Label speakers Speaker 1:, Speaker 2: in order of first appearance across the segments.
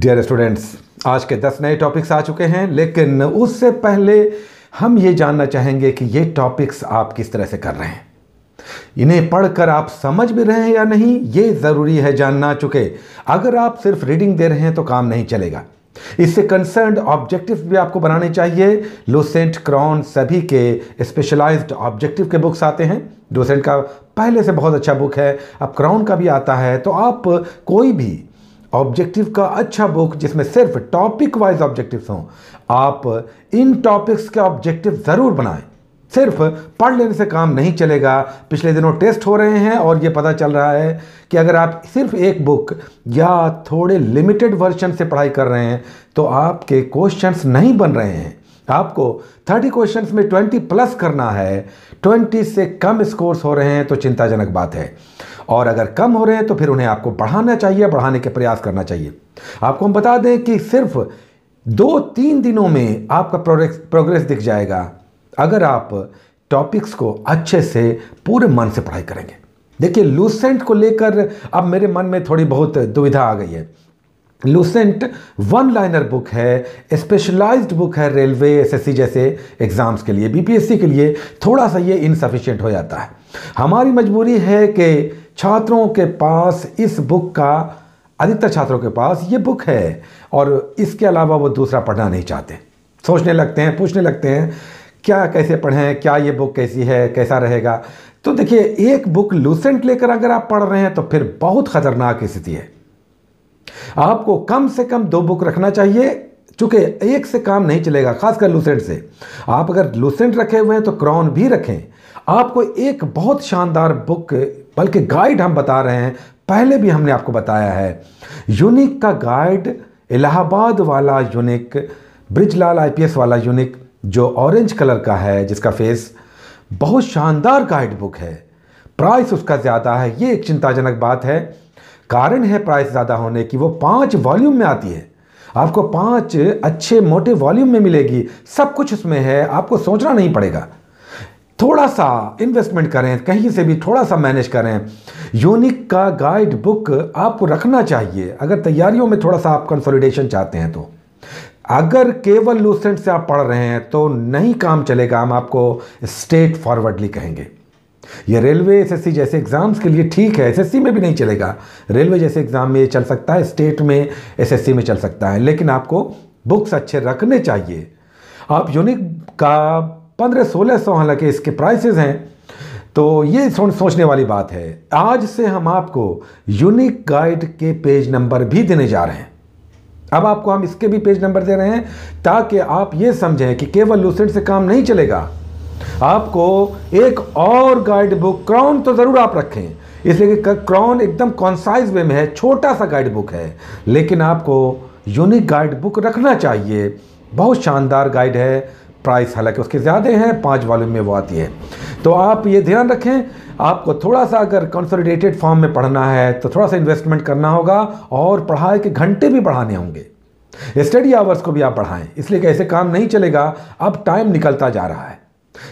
Speaker 1: dear students आज के दस नए टॉपिक्स आ चुके हैं लेकिन उससे पहले हम ये जानना चाहेंगे कि ये टॉपिक्स आप किस तरह से कर रहे हैं इन्हें पढ़कर आप समझ भी रहे हैं या नहीं ये ज़रूरी है जानना चुके अगर आप सिर्फ रीडिंग दे रहे हैं तो काम नहीं चलेगा इससे कंसर्न ऑब्जेक्टिव भी आपको बनाने चाहिए लूसेंट क्रॉन सभी के स्पेशलाइज्ड ऑब्जेक्टिव के बुक्स आते हैं लूसेंट का पहले से बहुत अच्छा बुक है अब क्राउन का भी आता है तो आप कोई भी ऑब्जेक्टिव का अच्छा बुक जिसमें सिर्फ टॉपिक वाइज ऑब्जेक्टिव हों आप इन टॉपिक्स के ऑब्जेक्टिव ज़रूर बनाएं सिर्फ पढ़ लेने से काम नहीं चलेगा पिछले दिनों टेस्ट हो रहे हैं और ये पता चल रहा है कि अगर आप सिर्फ एक बुक या थोड़े लिमिटेड वर्जन से पढ़ाई कर रहे हैं तो आपके क्वेश्चंस नहीं बन रहे हैं आपको 30 क्वेश्चंस में 20 प्लस करना है 20 से कम स्कोर्स हो रहे हैं तो चिंताजनक बात है और अगर कम हो रहे हैं तो फिर उन्हें आपको बढ़ाना चाहिए बढ़ाने के प्रयास करना चाहिए आपको हम बता दें कि सिर्फ दो तीन दिनों में आपका प्रोग्रेस दिख जाएगा अगर आप टॉपिक्स को अच्छे से पूरे मन से पढ़ाई करेंगे देखिए लूसेंट को लेकर अब मेरे मन में थोड़ी बहुत दुविधा आ गई है लूसेंट वन लाइनर बुक है स्पेशलाइज्ड बुक है रेलवे एसएससी जैसे एग्ज़ाम्स के लिए बीपीएससी के लिए थोड़ा सा ये इनसफिशेंट हो जाता है हमारी मजबूरी है कि छात्रों के पास इस बुक का अधिकतर छात्रों के पास ये बुक है और इसके अलावा वो दूसरा पढ़ना नहीं चाहते सोचने लगते हैं पूछने लगते हैं क्या कैसे पढ़ें क्या ये बुक कैसी है कैसा रहेगा तो देखिए एक बुक लूसेंट लेकर अगर आप पढ़ रहे हैं तो फिर बहुत ख़तरनाक स्थिति है आपको कम से कम दो बुक रखना चाहिए चूंकि एक से काम नहीं चलेगा खासकर लूसेंट से आप अगर लूसेंट रखे हुए हैं तो क्रॉन भी रखें आपको एक बहुत शानदार बुक बल्कि गाइड हम बता रहे हैं पहले भी हमने आपको बताया है यूनिक का गाइड इलाहाबाद वाला यूनिक ब्रिजलाल आईपीएस वाला यूनिक जो ऑरेंज कलर का है जिसका फेस बहुत शानदार गाइड बुक है प्राइस उसका ज़्यादा है ये एक चिंताजनक बात है कारण है प्राइस ज़्यादा होने की वो पाँच वॉल्यूम में आती है आपको पाँच अच्छे मोटे वॉल्यूम में मिलेगी सब कुछ उसमें है आपको सोचना नहीं पड़ेगा थोड़ा सा इन्वेस्टमेंट करें कहीं से भी थोड़ा सा मैनेज करें यूनिक का गाइड बुक आपको रखना चाहिए अगर तैयारियों में थोड़ा सा आप कंसोलिडेशन चाहते हैं तो अगर केवल लूसेंट से आप पढ़ रहे हैं तो नहीं काम चलेगा हम आपको स्टेट फॉरवर्डली कहेंगे यह रेलवे एस जैसे एग्ज़ाम्स के लिए ठीक है एस में भी नहीं चलेगा रेलवे जैसे एग्ज़ाम में ये चल सकता है स्टेट में एस में चल सकता है लेकिन आपको बुक्स अच्छे रखने चाहिए आप यूनिक का पंद्रह सोलह सौ हालांकि इसके प्राइसेस हैं तो ये सोचने वाली बात है आज से हम आपको यूनिक गाइड के पेज नंबर भी देने जा रहे हैं अब आपको हम इसके भी पेज नंबर दे रहे हैं ताकि आप ये समझें कि केवल लूसेंट से काम नहीं चलेगा आपको एक और गाइड बुक क्राउन तो ज़रूर आप रखें इसलिए कि क्राउन एकदम कॉन्साइज वे में है छोटा सा गाइड बुक है लेकिन आपको यूनिक गाइड बुक रखना चाहिए बहुत शानदार गाइड है प्राइस हालांकि उसके ज़्यादा हैं पाँच वॉल्यूम में वो आती है तो आप ये ध्यान रखें आपको थोड़ा सा अगर कंसोलिडेटेड फॉर्म में पढ़ना है तो थोड़ा सा इन्वेस्टमेंट करना होगा और पढ़ाई के घंटे भी बढ़ाने होंगे स्टडी आवर्स को भी आप बढ़ाएं इसलिए कैसे काम नहीं चलेगा अब टाइम निकलता जा रहा है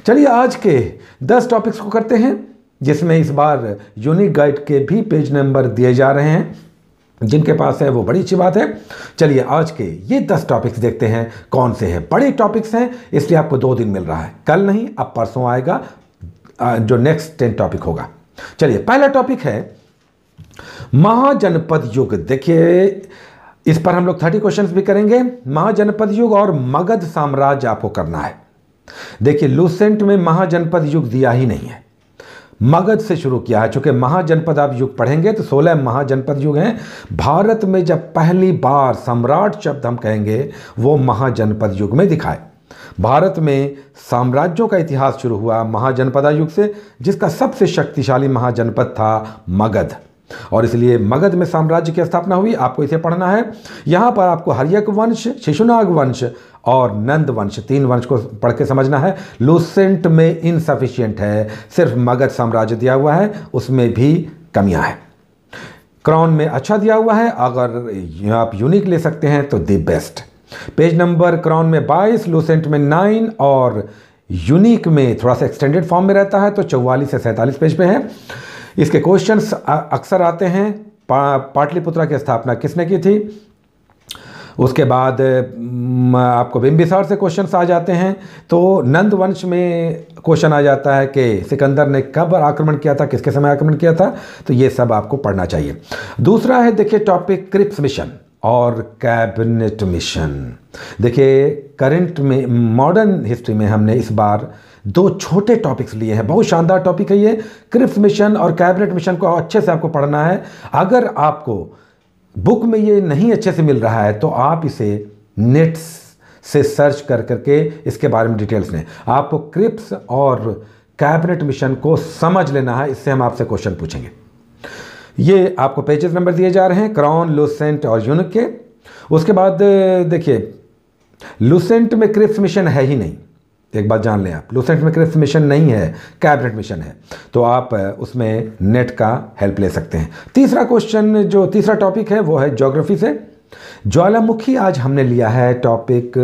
Speaker 1: चलिए आज के दस टॉपिक्स को करते हैं जिसमें इस बार यूनिक गाइड के भी पेज नंबर दिए जा रहे हैं जिनके पास है वो बड़ी अच्छी बात है चलिए आज के ये दस टॉपिक्स देखते हैं कौन से हैं बड़े टॉपिक्स हैं इसलिए आपको दो दिन मिल रहा है कल नहीं अब परसों आएगा जो नेक्स्ट टेन टॉपिक होगा चलिए पहला टॉपिक है महाजनपद युग देखिए इस पर हम लोग थर्टी क्वेश्चंस भी करेंगे महाजनपद युग और मगध साम्राज्य आपको करना है देखिए लूसेंट में महाजनपद युग दिया ही नहीं है मगध से शुरू किया है चूंकि महाजनपद आप युग पढ़ेंगे तो सोलह महाजनपद युग हैं भारत में जब पहली बार सम्राट शब्द हम कहेंगे वो महाजनपद युग में दिखाए भारत में साम्राज्यों का इतिहास शुरू हुआ महाजनपदा युग से जिसका सबसे शक्तिशाली महाजनपद था मगध और इसलिए मगध में साम्राज्य की स्थापना हुई आपको इसे पढ़ना है यहां पर आपको हरियक वंश शिशुनाग वंश और नंद वंश तीन वंश को पढ़ के समझना है लूसेंट में इनसफिशियंट है सिर्फ मगध साम्राज्य दिया हुआ है उसमें भी कमियां हैं क्रॉन में अच्छा दिया हुआ है अगर आप यूनिक ले सकते हैं तो दी बेस्ट पेज नंबर क्रॉन में 22 लूसेंट में 9 और यूनिक में थोड़ा सा एक्सटेंडेड फॉर्म में रहता है तो 44 से 47 पेज पे है इसके क्वेश्चंस अक्सर आते हैं पाटलिपुत्रा की स्थापना किसने की थी उसके बाद आपको बिम्बिसार से क्वेश्चन आ जाते हैं तो नंद वंश में क्वेश्चन आ जाता है कि सिकंदर ने कब आक्रमण किया था किसके समय आक्रमण किया था तो ये सब आपको पढ़ना चाहिए दूसरा है देखिए टॉपिक क्रिप्स मिशन और कैबिनेट मिशन देखिए करंट में मॉडर्न हिस्ट्री में हमने इस बार दो छोटे टॉपिक्स लिए हैं बहुत शानदार टॉपिक है ये क्रिप्स मिशन और कैबिनेट मिशन को अच्छे से आपको पढ़ना है अगर आपको बुक में ये नहीं अच्छे से मिल रहा है तो आप इसे नेट्स से सर्च कर करके इसके बारे में डिटेल्स लें आपको क्रिप्स और कैबिनेट मिशन को समझ लेना है इससे हम आपसे क्वेश्चन पूछेंगे ये आपको पेजेस नंबर दिए जा रहे हैं क्रॉन लुसेंट और यूनिक के उसके बाद देखिए लुसेंट में क्रिप्स मिशन है ही नहीं एक बात जान लें आप लूसेंट में क्रिप्स मिशन नहीं है कैबिनेट मिशन है तो आप उसमें नेट का हेल्प ले सकते हैं तीसरा क्वेश्चन जो तीसरा टॉपिक है वो है ज्योग्राफी से ज्वालामुखी आज हमने लिया है टॉपिक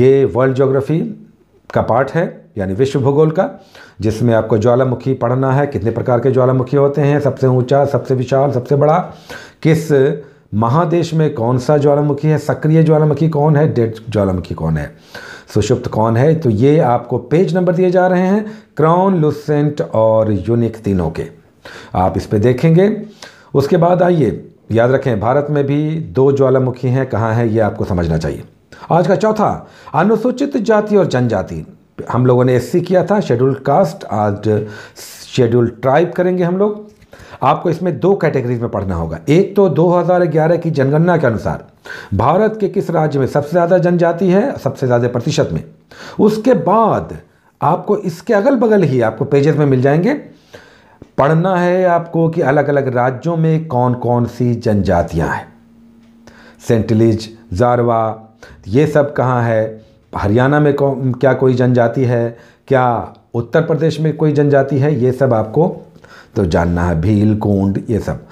Speaker 1: ये वर्ल्ड ज्योग्राफी का पार्ट है यानी विश्व भूगोल का जिसमें आपको ज्वालामुखी पढ़ना है कितने प्रकार के ज्वालामुखी होते हैं सबसे ऊंचा सबसे विशाल सबसे बड़ा किस महादेश में कौन सा ज्वालामुखी है सक्रिय ज्वालामुखी कौन है डेड ज्वालामुखी कौन है सुषुप्त कौन है तो ये आपको पेज नंबर दिए जा रहे हैं क्राउन लुसेंट और यूनिक तीनों के आप इस पर देखेंगे उसके बाद आइए याद रखें भारत में भी दो ज्वालामुखी हैं कहाँ हैं ये आपको समझना चाहिए आज का चौथा अनुसूचित जाति और जनजाति हम लोगों ने एससी किया था शेड्यूल कास्ट आज शेड्यूल ट्राइब करेंगे हम लोग आपको इसमें दो कैटेगरीज में पढ़ना होगा एक तो 2011 की जनगणना के अनुसार भारत के किस राज्य में सबसे ज़्यादा जनजाति है सबसे ज़्यादा प्रतिशत में उसके बाद आपको इसके अगल बगल ही आपको पेजेस में मिल जाएंगे पढ़ना है आपको कि अलग अलग राज्यों में कौन कौन सी जनजातियां हैं सेंटलिज जारवा ये सब कहाँ है हरियाणा में कौन क्या कोई जनजाति है क्या उत्तर प्रदेश में कोई जनजाति है ये सब आपको तो जानना है भील कोंड ये सब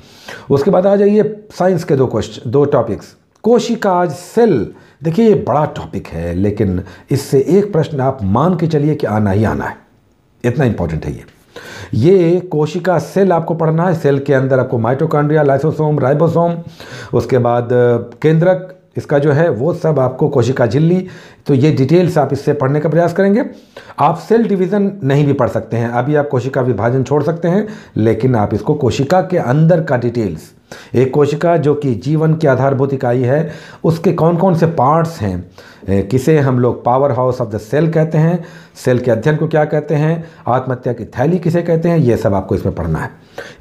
Speaker 1: उसके बाद आ जाइए साइंस के दो क्वेश्चन दो टॉपिक्स कोशिकाज सेल देखिए ये बड़ा टॉपिक है लेकिन इससे एक प्रश्न आप मान के चलिए कि आना ही आना है इतना इंपॉर्टेंट है ये ये कोशिका सेल आपको पढ़ना है सेल के अंदर आपको माइटोकांड्रिया लाइसोसोम राइबोसोम उसके बाद केंद्रक इसका जो है वो सब आपको कोशिका झिल्ली तो ये डिटेल्स आप इससे पढ़ने का प्रयास करेंगे आप सेल डिवीज़न नहीं भी पढ़ सकते हैं अभी आप कोशिका विभाजन छोड़ सकते हैं लेकिन आप इसको कोशिका के अंदर का डिटेल्स एक कोशिका जो कि जीवन की आधारभूत इकाई है उसके कौन कौन से पार्ट्स हैं किसे हम लोग power house of the cell कहते हैं सेल के अध्ययन को क्या कहते हैं आत्महत्या की थैली किसे कहते हैं ये सब आपको इसमें पढ़ना है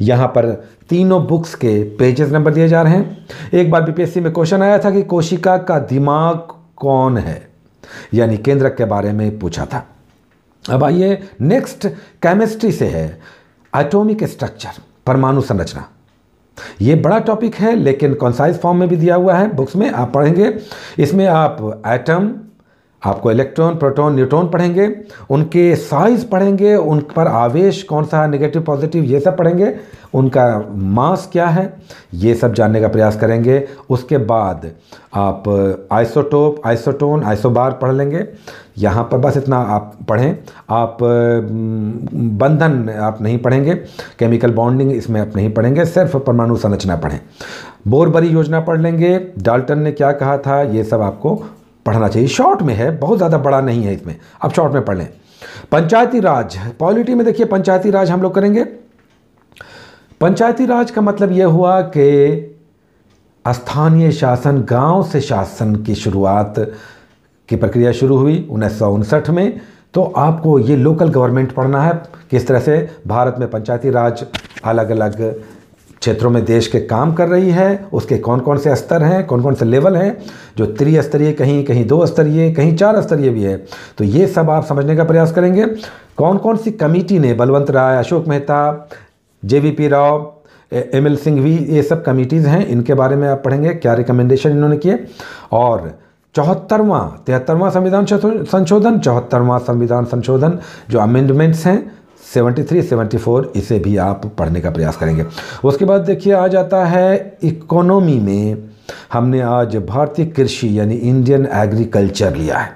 Speaker 1: यहाँ पर तीनों बुक्स के पेजेस नंबर दिए जा रहे हैं एक बार बीपीएससी में क्वेश्चन आया था कि कोशिका का दिमाग कौन है यानी केंद्रक के बारे में पूछा था अब आइए नेक्स्ट केमिस्ट्री से है एटॉमिक स्ट्रक्चर परमाणु संरचना ये बड़ा टॉपिक है लेकिन कॉन्साइज फॉर्म में भी दिया हुआ है बुक्स में आप पढ़ेंगे इसमें आप एटम आपको इलेक्ट्रॉन प्रोटॉन न्यूट्रॉन पढ़ेंगे उनके साइज पढ़ेंगे उन पर आवेश कौन सा है नेगेटिव पॉजिटिव ये सब पढ़ेंगे उनका मास क्या है ये सब जानने का प्रयास करेंगे उसके बाद आप आइसोटोप आइसोटोन आइसोबार पढ़ लेंगे यहाँ पर बस इतना आप पढ़ें आप हम्म, बंधन आप नहीं पढ़ेंगे केमिकल बॉन्डिंग इसमें आप नहीं पढ़ेंगे सिर्फ परमाणु संरचना पढ़ें बोरबरी योजना पढ़ लेंगे डाल्टन ने क्या कहा था ये सब आपको पढ़ना चाहिए शॉर्ट में है बहुत ज़्यादा बड़ा नहीं है इसमें अब शॉर्ट में पढ़ लें पंचायती राज पॉलिटी में देखिए पंचायती राज हम लोग करेंगे पंचायती राज का मतलब यह हुआ कि स्थानीय शासन गांव से शासन की शुरुआत की प्रक्रिया शुरू हुई उन्नीस में तो आपको ये लोकल गवर्नमेंट पढ़ना है किस तरह से भारत में पंचायती राज अलग अलग क्षेत्रों में देश के काम कर रही है उसके कौन कौन से स्तर हैं कौन कौन से लेवल हैं जो त्रिस्तरीय कहीं कहीं दो स्तरीय कहीं चार स्तरीय भी है तो ये सब आप समझने का प्रयास करेंगे कौन कौन सी कमेटी ने Balwant Rai Ashok Mehta J V P Rao M L Singh भी ये सब कमिटीज़ हैं इनके बारे में आप पढ़ेंगे क्या रिकमेंडेशन इन्होंने किए और चौहत्तरवां तिहत्तरवां संविधान संशोधन चौहत्तरवां संविधान संशोधन जो अमेंडमेंट्स हैं 73 74 इसे भी आप पढ़ने का प्रयास करेंगे उसके बाद देखिए आ जाता है इकोनॉमी में हमने आज भारतीय कृषि यानी इंडियन एग्रीकल्चर लिया है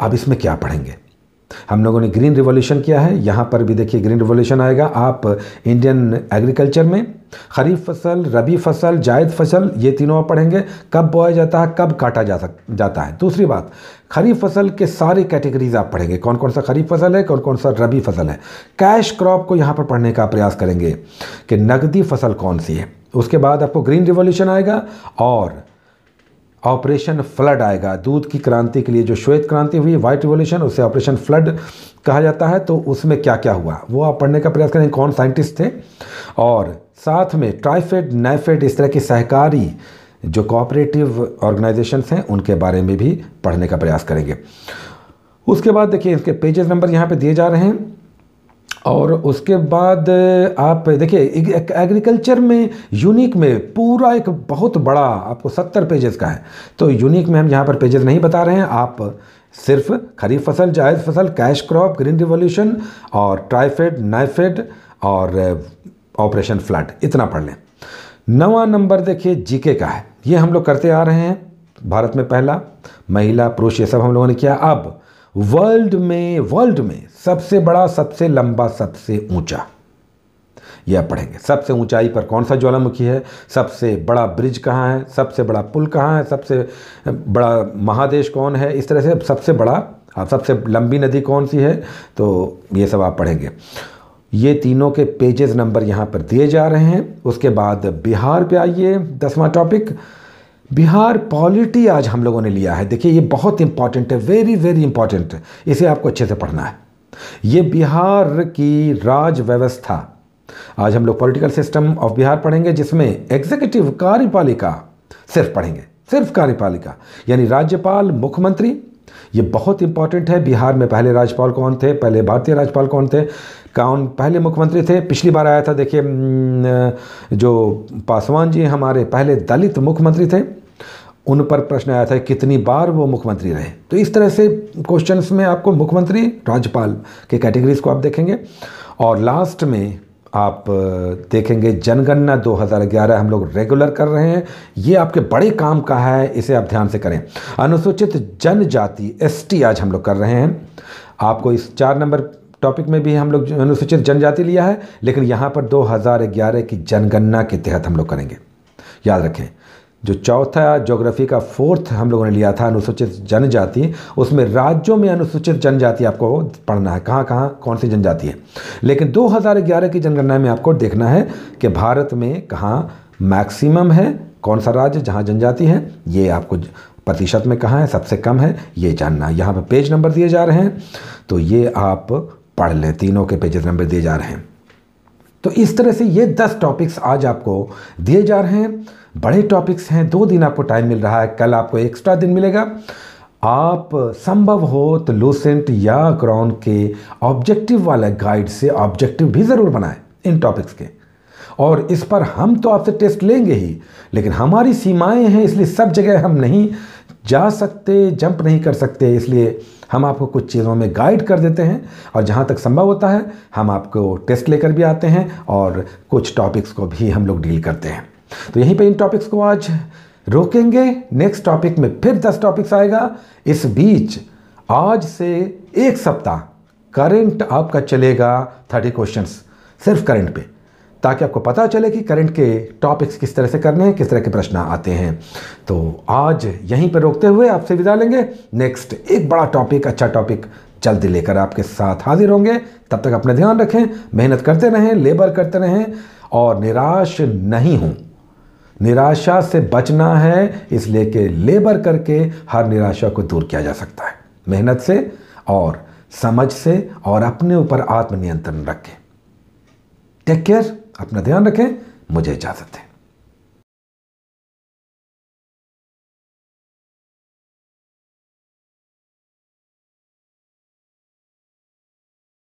Speaker 1: अब इसमें क्या पढ़ेंगे हम लोगों ने ग्रीन रिवॉल्यूशन किया है यहाँ पर भी देखिए ग्रीन रिवॉल्यूशन आएगा आप इंडियन एग्रीकल्चर में खरीफ फसल रबी फसल जायद फसल ये तीनों आप पढ़ेंगे कब बोया जाता है कब काटा जा सक जाता है दूसरी बात खरीफ फसल के सारे कैटेगरीज आप पढ़ेंगे कौन कौन सा खरीफ फसल है कौन कौन सा रबी फसल है कैश क्रॉप को यहाँ पर पढ़ने का प्रयास करेंगे कि नकदी फसल कौन सी है उसके बाद आपको ग्रीन रिवॉल्यूशन आएगा और ऑपरेशन फ्लड आएगा दूध की क्रांति के लिए जो श्वेत क्रांति हुई वाइट रिवोल्यूशन उसे ऑपरेशन फ्लड कहा जाता है तो उसमें क्या क्या हुआ वो आप पढ़ने का प्रयास करें कौन साइंटिस्ट थे और साथ में ट्राइफेड नाइफेड इस तरह की सहकारी जो कोऑपरेटिव ऑर्गेनाइजेशन हैं उनके बारे में भी पढ़ने का प्रयास करेंगे उसके बाद देखिए इसके पेजेस नंबर यहाँ पे दिए जा रहे हैं और उसके बाद आप देखिए एग्रीकल्चर में यूनिक में पूरा एक बहुत बड़ा आपको सत्तर पेजेस का है तो यूनिक में हम यहाँ पर पेजेस नहीं बता रहे हैं आप सिर्फ खरीफ फसल जायज़ फसल कैश क्रॉप ग्रीन रिवॉल्यूशन और ट्राइफेड नाइफेड और ऑपरेशन फ्लड इतना पढ़ लें नवा नंबर देखिए जीके का है ये हम लोग करते आ रहे हैं भारत में पहला महिला पुरुष ये सब हम लोगों ने किया अब वर्ल्ड में वर्ल्ड में सबसे बड़ा सबसे लंबा सबसे ऊंचा यह पढ़ेंगे सबसे ऊंचाई पर कौन सा ज्वालामुखी है सबसे बड़ा ब्रिज कहाँ है सबसे बड़ा पुल कहाँ है सबसे बड़ा महादेश कौन है इस तरह से सबसे बड़ा आप हाँ, सबसे लंबी नदी कौन सी है तो ये सब आप पढ़ेंगे ये तीनों के पेजेस नंबर यहाँ पर दिए जा रहे हैं उसके बाद बिहार पे आइए दसवां टॉपिक बिहार पॉलिटी आज हम लोगों ने लिया है देखिए ये बहुत इंपॉर्टेंट है वेरी वेरी इंपॉर्टेंट है इसे आपको अच्छे से पढ़ना है ये बिहार की राज व्यवस्था आज हम लोग पॉलिटिकल सिस्टम ऑफ बिहार पढ़ेंगे जिसमें एग्जीक्यूटिव कार्यपालिका सिर्फ पढ़ेंगे सिर्फ कार्यपालिका यानी राज्यपाल मुख्यमंत्री ये बहुत इंपॉर्टेंट है बिहार में पहले राज्यपाल कौन थे पहले भारतीय राज्यपाल कौन थे कौन पहले मुख्यमंत्री थे पिछली बार आया था देखिए हम्म, जो पासवान जी हमारे पहले दलित मुख्यमंत्री थे उन पर प्रश्न आया था कितनी बार वो मुख्यमंत्री रहे तो इस तरह से क्वेश्चंस में आपको मुख्यमंत्री राज्यपाल के कैटेगरीज को आप देखेंगे और लास्ट में आप देखेंगे जनगणना 2011 हम लोग रेगुलर कर रहे हैं ये आपके बड़े काम का है इसे आप ध्यान से करें अनुसूचित जनजाति एस आज हम लोग कर रहे हैं आपको इस चार नंबर टॉपिक में भी हम लोग अनुसूचित जनजाति लिया है लेकिन यहाँ पर 2011 की जनगणना के तहत हम लोग करेंगे याद रखें जो चौथा जोग्राफी का फोर्थ हम लोगों ने लिया था अनुसूचित जनजाति उसमें राज्यों में अनुसूचित जनजाति आपको पढ़ना है कहाँ कहाँ कौन सी जनजाति है लेकिन 2011 की जनगणना में आपको देखना है कि भारत में कहाँ मैक्सिमम है कौन सा राज्य जहाँ जनजाति है ये आपको प्रतिशत में कहाँ है सबसे कम है ये जानना है यहाँ पर पेज नंबर दिए जा रहे हैं तो ये आप पढ़ लें तीनों के पेजेस नंबर दिए जा रहे हैं तो इस तरह से ये दस टॉपिक्स आज आपको दिए जा रहे हैं बड़े टॉपिक्स हैं दो दिन आपको टाइम मिल रहा है कल आपको एक्स्ट्रा दिन मिलेगा आप संभव हो तो लूसेंट या क्रॉन के ऑब्जेक्टिव वाला गाइड से ऑब्जेक्टिव भी ज़रूर बनाएं इन टॉपिक्स के और इस पर हम तो आपसे टेस्ट लेंगे ही लेकिन हमारी सीमाएं हैं इसलिए सब जगह हम नहीं जा सकते जंप नहीं कर सकते इसलिए हम आपको कुछ चीज़ों में गाइड कर देते हैं और जहाँ तक संभव होता है हम आपको टेस्ट लेकर भी आते हैं और कुछ टॉपिक्स को भी हम लोग डील करते हैं तो यहीं पे इन टॉपिक्स को आज रोकेंगे नेक्स्ट टॉपिक में फिर दस टॉपिक्स आएगा इस बीच आज से एक सप्ताह करंट आपका चलेगा थर्टी क्वेश्चंस सिर्फ करंट पे ताकि आपको पता चले कि करंट के टॉपिक्स किस तरह से करने हैं किस तरह के प्रश्न आते हैं तो आज यहीं पर रोकते हुए आपसे विदा लेंगे नेक्स्ट एक बड़ा टॉपिक अच्छा टॉपिक जल्दी लेकर आपके साथ हाजिर होंगे तब तक अपना ध्यान रखें मेहनत करते रहें लेबर करते रहें और निराश नहीं हों निराशा से बचना है इसलिए कि लेबर करके हर निराशा को दूर किया जा सकता है मेहनत से और समझ से और अपने ऊपर आत्मनियंत्रण रखें टेक केयर अपना ध्यान रखें मुझे इजाज़त है